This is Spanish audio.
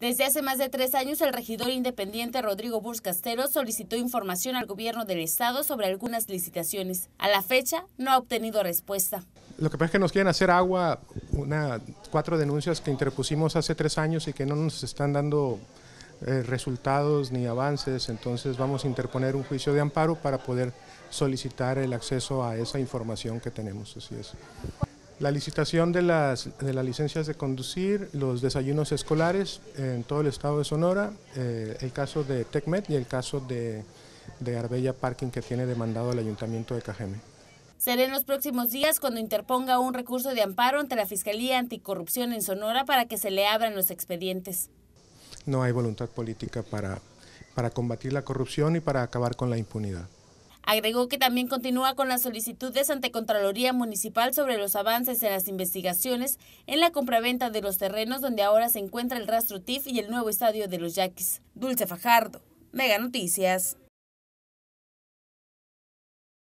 Desde hace más de tres años, el regidor independiente Rodrigo Burs Castelo solicitó información al gobierno del estado sobre algunas licitaciones. A la fecha, no ha obtenido respuesta. Lo que pasa es que nos quieren hacer agua una, cuatro denuncias que interpusimos hace tres años y que no nos están dando eh, resultados ni avances, entonces vamos a interponer un juicio de amparo para poder solicitar el acceso a esa información que tenemos, así es. La licitación de las, de las licencias de conducir, los desayunos escolares en todo el estado de Sonora, eh, el caso de Tecmed y el caso de, Arbella Parking que tiene demandado el ayuntamiento de Cajeme. Seré en los próximos días cuando interponga un recurso de amparo ante la Fiscalía Anticorrupción en Sonora para que se le abran los expedientes. No hay voluntad política para, para combatir la corrupción y para acabar con la impunidad. Agregó que también continúa con las solicitudes ante Contraloría Municipal sobre los avances en las investigaciones en la compraventa de los terrenos donde ahora se encuentra el Rastro TIF y el nuevo estadio de los Yaquis. Dulce Fajardo, Mega Noticias.